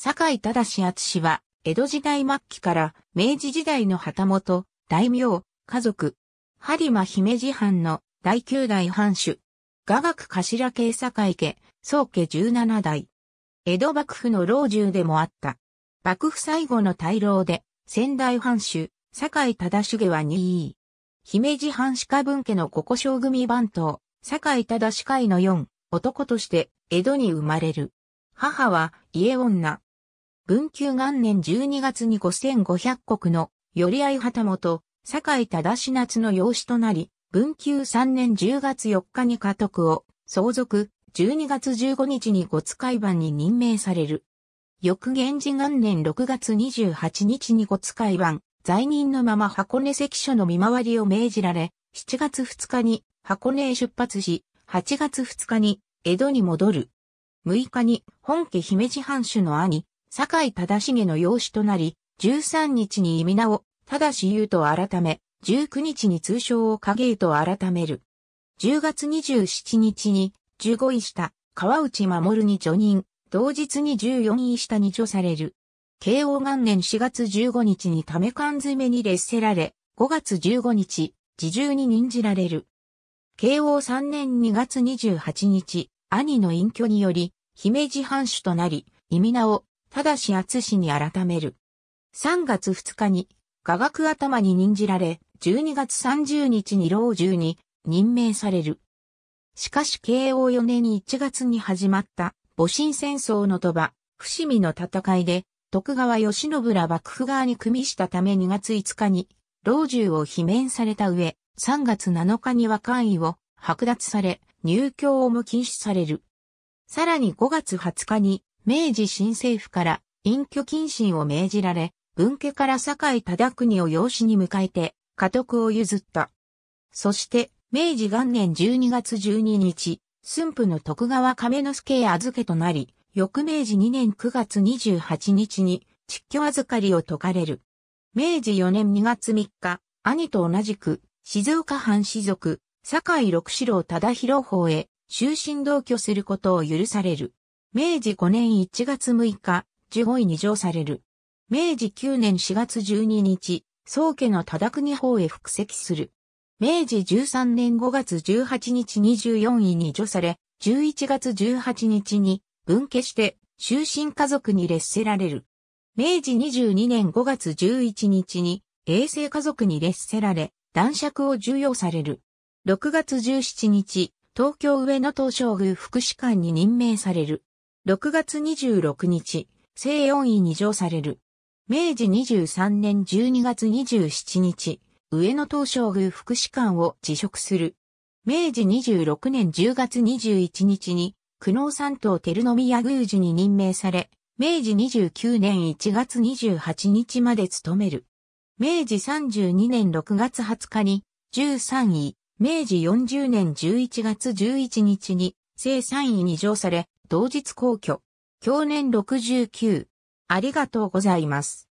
坂井正厚は、江戸時代末期から明治時代の旗本、大名、家族、播磨姫路藩の第九代藩主、雅楽頭家坂井家、宗家十七代。江戸幕府の老中でもあった。幕府最後の大老で、仙台藩主、坂井忠家は2位。姫路藩鹿家分家の五個将組番頭、坂井忠司会の4、男として江戸に生まれる。母は家女。文久元年12月に5500国の寄合旗本、堺井忠夏の養子となり、文久3年10月4日に家督を相続、12月15日に御使い番に任命される。翌元治元年6月28日に御使い番、在任のまま箱根関所の見回りを命じられ、7月2日に箱根へ出発し、8月2日に江戸に戻る。6日に本家姫路藩主の兄、坂井忠重の養子となり、13日に名を、忠優と改め、19日に通称を影井と改める。10月27日に、15位下、川内守に除任、同日に14位下に除される。慶応元年4月15日にため缶詰に劣せられ、5月15日、自重に任じられる。慶応3年2月28日、兄の隠居により、姫路藩主となり、意味名を、ただし厚氏に改める。3月2日に、雅楽頭に任じられ、12月30日に老中に任命される。しかし慶応4年に1月に始まった戊辰戦争の鳥ば、伏見の戦いで、徳川吉信ら幕府側に組みしたため2月5日に、老中を罷免された上、3月7日には官位を剥奪され、入教を無禁止される。さらに5月20日に、明治新政府から隠居謹慎を命じられ、分家から酒井忠国を養子に迎えて、家督を譲った。そして、明治元年12月12日、駿府の徳川亀之助へ預けとなり、翌明治2年9月28日に、蟄居預かりを解かれる。明治4年2月3日、兄と同じく、静岡藩士族、酒井六四郎忠広法へ、終身同居することを許される。明治5年1月6日、15位に上される。明治9年4月12日、宗家の忠国法へ復籍する。明治13年5月18日24位に除され、11月18日に分家して終身家族に列せられる。明治22年5月11日に衛生家族に列せられ、男爵を授与される。6月17日、東京上野東照宮副士官に任命される。6月26日、正4位に上される。明治23年12月27日、上野東照宮副士官を辞職する。明治26年10月21日に、久能三島照宮宮宮司に任命され、明治29年1月28日まで務める。明治32年6月20日に、13位、明治40年11月11日に、正3位に上され、同日皇居。去年69。ありがとうございます。